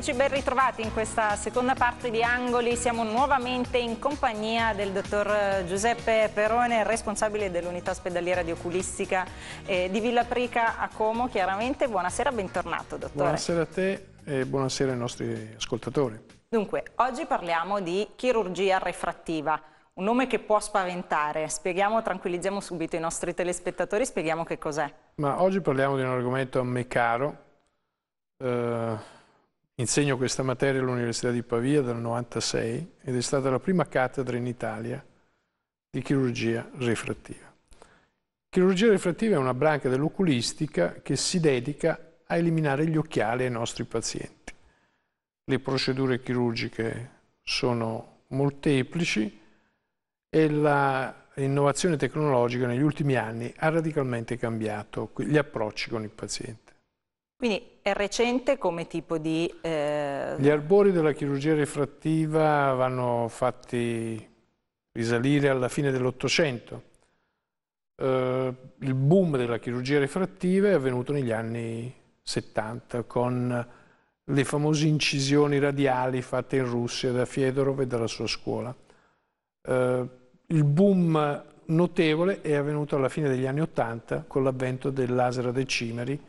Eccoci ben ritrovati in questa seconda parte di Angoli, siamo nuovamente in compagnia del dottor eh, Giuseppe Perone, responsabile dell'unità ospedaliera di oculistica eh, di Villa Prica a Como, chiaramente. Buonasera, bentornato dottore. Buonasera a te e buonasera ai nostri ascoltatori. Dunque, oggi parliamo di chirurgia refrattiva, un nome che può spaventare. Spieghiamo, tranquillizziamo subito i nostri telespettatori, spieghiamo che cos'è. Ma oggi parliamo di un argomento a me caro, eh Insegno questa materia all'Università di Pavia dal 1996 ed è stata la prima cattedra in Italia di chirurgia refrattiva. Chirurgia refrattiva è una branca dell'oculistica che si dedica a eliminare gli occhiali ai nostri pazienti. Le procedure chirurgiche sono molteplici e l'innovazione tecnologica negli ultimi anni ha radicalmente cambiato gli approcci con il paziente. Quindi è recente come tipo di... Eh... Gli arbori della chirurgia refrattiva vanno fatti risalire alla fine dell'Ottocento. Eh, il boom della chirurgia refrattiva è avvenuto negli anni 70 con le famose incisioni radiali fatte in Russia da Fedorov e dalla sua scuola. Eh, il boom notevole è avvenuto alla fine degli anni 80 con l'avvento del laser a decimeri,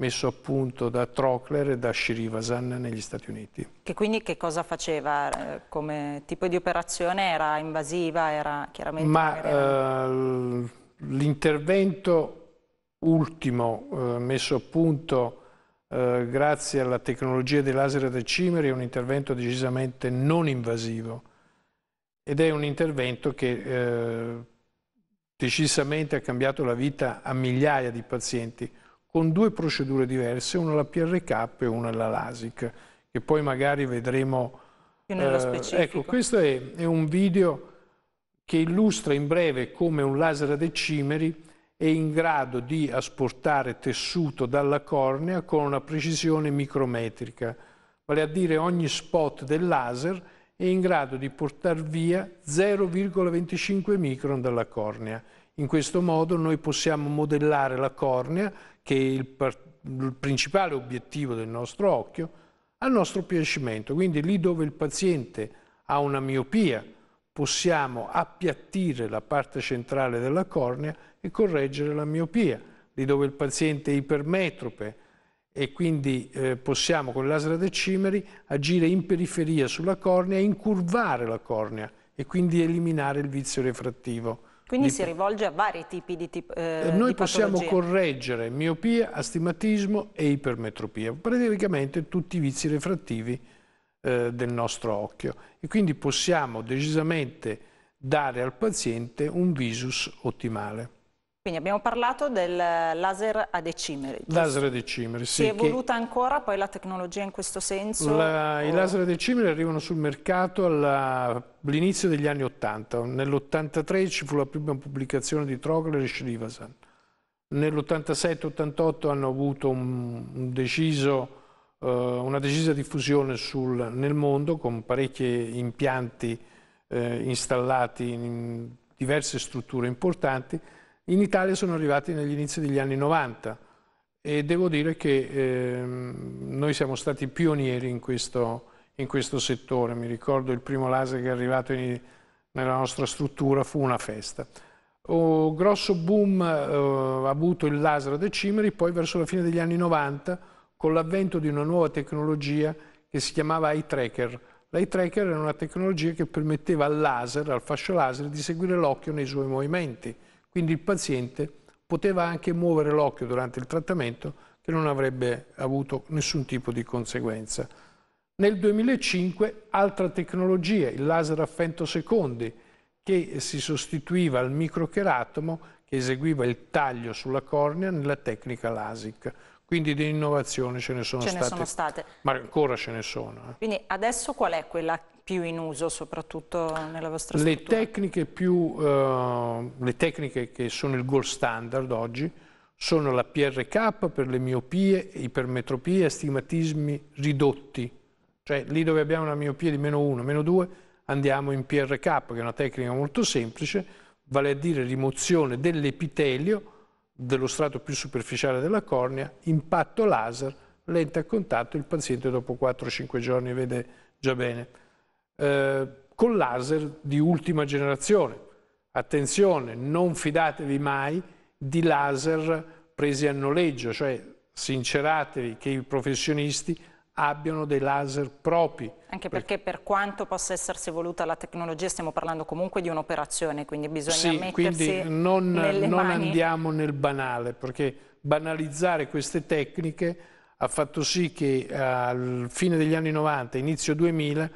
messo a punto da Trockler e da Shirivasan negli Stati Uniti. Che quindi che cosa faceva eh, come tipo di operazione? Era invasiva? Era chiaramente... Ma era... Eh, l'intervento ultimo eh, messo a punto grazie alla tecnologia dei laser e cimeri è un intervento decisamente non invasivo ed è un intervento che decisamente ha cambiato la vita a migliaia di pazienti con due procedure diverse, una alla PRK e una alla LASIC, che poi magari vedremo... Più nello eh, specifico. Ecco, questo è, è, un video che illustra in breve come un laser a decimeri è in grado di asportare tessuto dalla cornea con una precisione micrometrica, vale a dire ogni spot del laser è in grado di portare via 0,25 micron dalla cornea in questo modo noi possiamo modellare la cornea, che è il, il principale obiettivo del nostro occhio, al nostro piacimento. Quindi lì dove il paziente ha una miopia, possiamo appiattire la parte centrale della cornea e correggere la miopia. Lì dove il paziente è ipermetrope e quindi eh, possiamo con il l'asra decimeri agire in periferia sulla cornea, incurvare la cornea e quindi eliminare il vizio refrattivo. Quindi di... si rivolge a vari tipi di tip, eh, eh Noi di possiamo correggere miopia, astigmatismo e ipermetropia, praticamente tutti i vizi refrattivi eh, del nostro occhio e quindi possiamo decisamente dare al paziente un visus ottimale. Quindi abbiamo parlato del laser a decimeri. Laser a decimeri, sì. Si è evoluta ancora poi la tecnologia in questo senso? La, o... I laser a decimeri arrivano sul mercato all'inizio degli anni 80. Nell'83 ci fu la prima pubblicazione di Trogler e Shrivasan. Nell'87-88 hanno avuto un, un deciso, eh, una decisa diffusione sul, nel mondo con parecchi impianti eh, installati in diverse strutture importanti in Italia sono arrivati negli inizi degli anni 90 e devo dire che eh, noi siamo stati pionieri in questo, in questo, settore. Mi ricordo il primo laser che è arrivato in, nella nostra struttura fu una festa. Un grosso boom eh, ha avuto il laser a decimeri, poi verso la fine degli anni 90 con l'avvento di una nuova tecnologia che si chiamava eye tracker. L'eye tracker era una tecnologia che permetteva al laser, al fascio laser, di seguire l'occhio nei suoi movimenti quindi il paziente poteva anche muovere l'occhio durante il trattamento che non avrebbe avuto nessun tipo di conseguenza. Nel 2005 altra tecnologia, il laser a fento secondi, che si sostituiva al microcheratomo che eseguiva il taglio sulla cornea nella tecnica LASIC. Quindi di innovazione ce ne sono, ce state, ne sono state, ma ancora ce ne sono. Eh. Quindi adesso qual è quella più in uso soprattutto nella vostra le struttura? Tecniche più, eh, le tecniche che sono il gold standard oggi sono la PRK per le miopie, ipermetropie, astigmatismi ridotti. Cioè lì dove abbiamo una miopia di meno 1, meno 2 andiamo in PRK che è una tecnica molto semplice, vale a dire rimozione dell'epitelio dello strato più superficiale della cornea, impatto laser, lente a contatto, il paziente dopo 4-5 giorni vede già bene. Eh, con laser di ultima generazione. Attenzione, non fidatevi mai di laser presi a noleggio, cioè sinceratevi che i professionisti abbiano dei laser propri. Anche perché, perché per quanto possa essersi voluta la tecnologia stiamo parlando comunque di un'operazione, quindi bisogna sì, mettersi quindi non, non andiamo nel banale, perché banalizzare queste tecniche ha fatto sì che al fine degli anni 90, inizio 2000,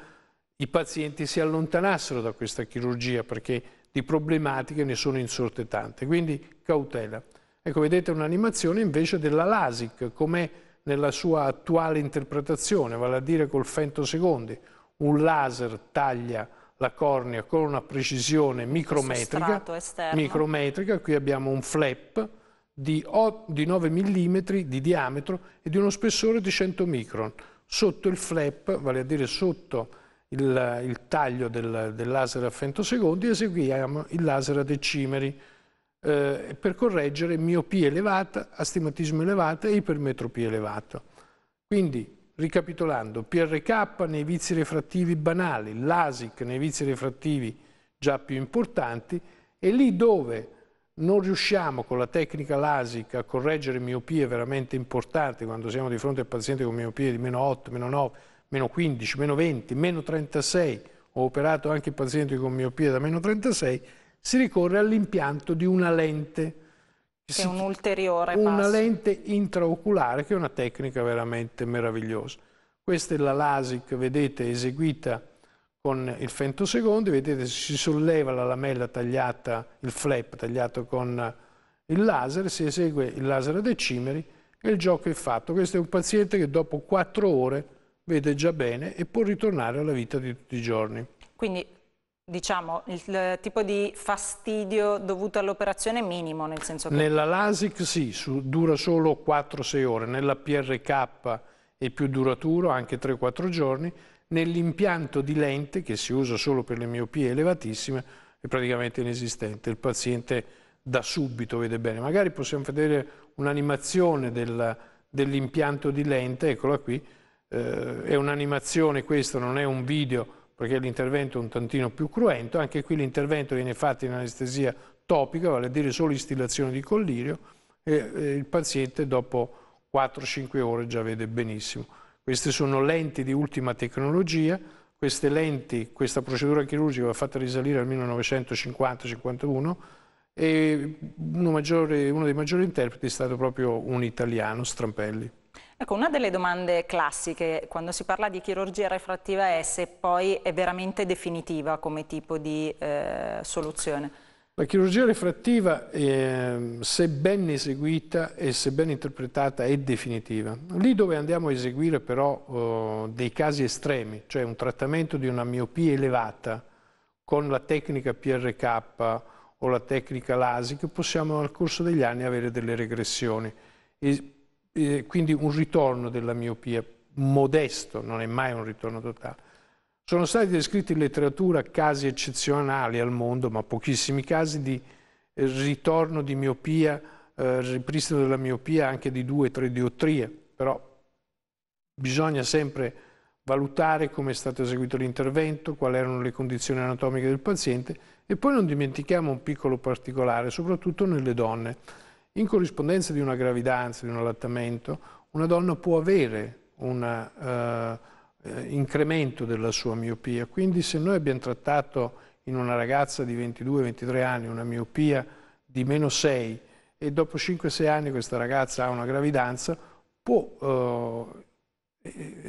i pazienti si allontanassero da questa chirurgia perché di problematiche ne sono insorte tante, quindi cautela. Ecco, vedete un'animazione invece della LASIK, come nella sua attuale interpretazione, vale a dire col femtosecondi. Un laser taglia la cornea con una precisione micrometrica, micrometrica. qui abbiamo un flap di, 9 mm di diametro e di uno spessore di 100 micron. Sotto il flap, vale a dire sotto il, il taglio del, del laser a femtosecondi, eseguiamo il laser a decimeri, eh, per correggere miopia elevata, astigmatismo elevata e ipermetropia elevata. Quindi, ricapitolando, PRK nei vizi refrattivi banali, l'ASIC nei vizi refrattivi già più importanti e lì dove non riusciamo con la tecnica LASIC a correggere miopie veramente importanti quando siamo di fronte a pazienti con miopie di meno 8, meno 9, meno 15, meno 20, meno 36, ho operato anche pazienti con miopie da meno 36, si ricorre all'impianto di una lente. Che è un ulteriore Una passo. lente intraoculare, che è una tecnica veramente meravigliosa. Questa è la LASIK, vedete, eseguita con il femtosecondo, vedete si solleva la lamella tagliata, il flap tagliato con il laser, si esegue il laser a decimeri e il gioco è fatto. Questo è un paziente che dopo quattro ore vede già bene e può ritornare alla vita di tutti i giorni. Quindi diciamo, il, tipo di fastidio dovuto all'operazione minimo? Nel senso che... Nella LASIK sì, su, dura solo 4-6 ore, nella PRK è più duraturo, anche 3-4 giorni, nell'impianto di lente che si usa solo per le miopie elevatissime è praticamente inesistente, il paziente da subito vede bene, magari possiamo vedere un'animazione dell'impianto di lente, eccola qui, eh, è un'animazione questa, non è un video perché l'intervento è un tantino più cruento, anche qui l'intervento viene fatto in anestesia topica, vale a dire solo istillazione di collirio, e, eh, il paziente dopo 4-5 ore già vede benissimo. Queste sono lenti di ultima tecnologia, queste lenti, questa procedura chirurgica va fatta risalire al 1950-51 e uno, maggiore, uno dei maggiori interpreti è stato proprio un italiano, Strampelli. Ecco, una delle domande classiche quando si parla di chirurgia refrattiva è se poi è veramente definitiva come tipo di eh, soluzione. La chirurgia refrattiva, eh, se ben eseguita e se ben interpretata, è definitiva. Lì dove andiamo a eseguire però eh, dei casi estremi, cioè un trattamento di una miopia elevata con la tecnica PRK o la tecnica LASIK, possiamo nel corso degli anni avere delle regressioni. E eh, quindi un ritorno della miopia modesto, non è mai un ritorno totale. Sono stati descritti in letteratura casi eccezionali al mondo, ma pochissimi casi di eh, ritorno di miopia, eh, ripristino della miopia anche di due 2-3 diottrie, però bisogna sempre valutare come è stato eseguito l'intervento, quali erano le condizioni anatomiche del paziente e poi non dimentichiamo un piccolo particolare, soprattutto nelle donne in corrispondenza di una gravidanza, di un allattamento, una donna può avere un eh, eh incremento della sua miopia. Quindi se noi abbiamo trattato in una ragazza di 22-23 anni una miopia di meno 6 e dopo 5-6 anni questa ragazza ha una gravidanza, può, eh, eh,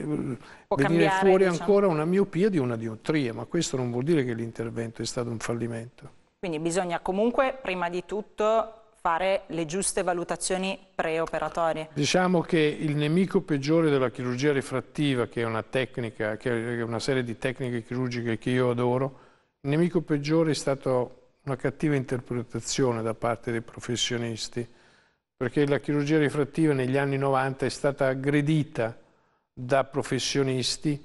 può venire cambiare, fuori diciamo. ancora una miopia di una diottria, ma questo non vuol dire che l'intervento è stato un fallimento. Quindi bisogna comunque prima di tutto fare le giuste valutazioni preoperatorie. Diciamo che il nemico peggiore della chirurgia rifrattiva, che è una tecnica, che è una serie di tecniche chirurgiche che io adoro, il nemico peggiore è stata una cattiva interpretazione da parte dei professionisti, perché la chirurgia rifrattiva negli anni 90 è stata aggredita da professionisti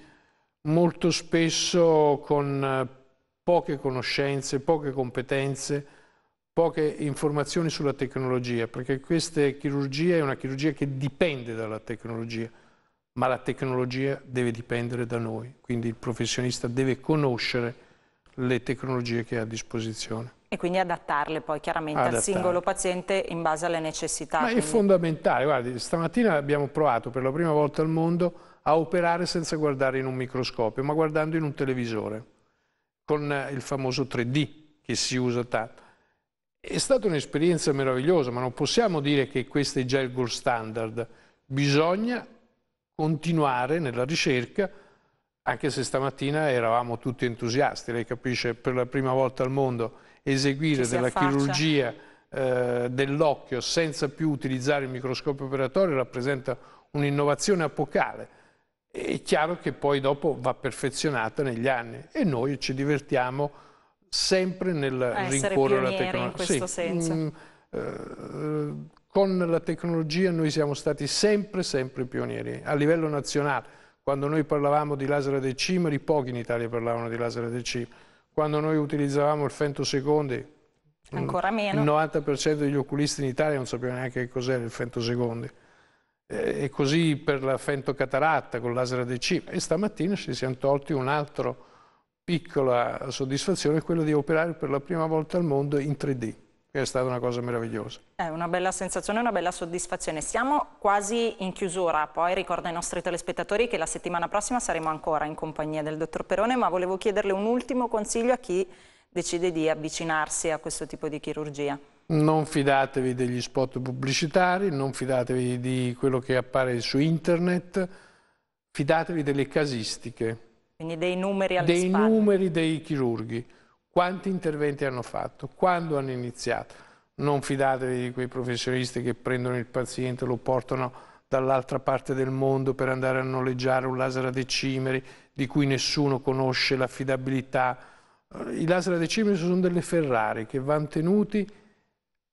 molto spesso con poche conoscenze, poche competenze, poche informazioni sulla tecnologia, perché questa chirurgia è una chirurgia che dipende dalla tecnologia, ma la tecnologia deve dipendere da noi, quindi il professionista deve conoscere le tecnologie che ha a disposizione. E quindi adattarle poi chiaramente adattarle. al singolo paziente in base alle necessità. Ma quindi... è fondamentale, guardi, stamattina abbiamo provato per la prima volta al mondo a operare senza guardare in un microscopio, ma guardando in un televisore, con il famoso 3D che si usa tanto è stata un'esperienza meravigliosa, ma non possiamo dire che questo è già il gold standard. Bisogna continuare nella ricerca, anche se stamattina eravamo tutti entusiasti, lei capisce, per la prima volta al mondo eseguire della affaccia. chirurgia eh, dell'occhio senza più utilizzare il microscopio operatorio rappresenta un'innovazione apocale. È chiaro che poi dopo va perfezionata negli anni e noi ci divertiamo sempre nel A rincorrere la tecnologia. in sì, senso. Mh, mm, eh, con la tecnologia noi siamo stati sempre, sempre pionieri. A livello nazionale, quando noi parlavamo di laser dei cimeri, pochi in Italia parlavano di laser dei cimeri. Quando noi utilizzavamo il femtosecondi, mm, Ancora meno. Il 90% degli oculisti in Italia non sapevano neanche che cos'era il femtosecondi. E così per la fentocataratta con laser ADC. E stamattina ci siamo tolti un altro piccola soddisfazione è quella di operare per la prima volta al mondo in 3D è stata una cosa meravigliosa. È una bella sensazione, una bella soddisfazione. Siamo quasi in chiusura, poi ricordo ai nostri telespettatori che la settimana prossima saremo ancora in compagnia del dottor Perone, ma volevo chiederle un ultimo consiglio a chi decide di avvicinarsi a questo tipo di chirurgia. Non fidatevi degli spot pubblicitari, non fidatevi di quello che appare su internet, fidatevi delle casistiche quindi dei numeri alle dei spalle. Dei numeri dei chirurghi. Quanti interventi hanno fatto? Quando hanno iniziato? Non fidatevi di quei professionisti che prendono il paziente, lo portano dall'altra parte del mondo per andare a noleggiare un laser a decimeri di cui nessuno conosce l'affidabilità. I laser a decimeri sono delle Ferrari che vanno tenuti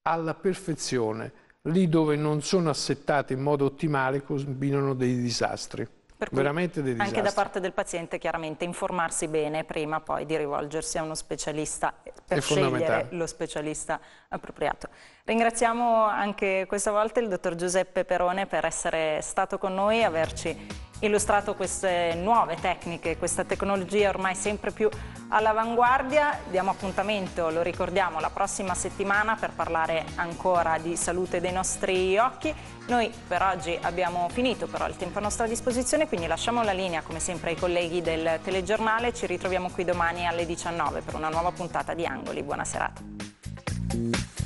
alla perfezione. Lì dove non sono assettati in modo ottimale combinano dei disastri. Per Veramente dei disastri. Anche da parte del paziente chiaramente informarsi bene prima poi di rivolgersi a uno specialista per scegliere lo specialista appropriato. Ringraziamo anche questa volta il dottor Giuseppe Perone per essere stato con noi e averci illustrato queste nuove tecniche, questa tecnologia ormai sempre più all'avanguardia. Diamo appuntamento, lo ricordiamo, la prossima settimana per parlare ancora di salute dei nostri occhi. Noi per oggi abbiamo finito però il tempo a nostra disposizione, quindi lasciamo la linea come sempre ai colleghi del telegiornale. Ci ritroviamo qui domani alle 19 per una nuova puntata di Angoli. Buona serata.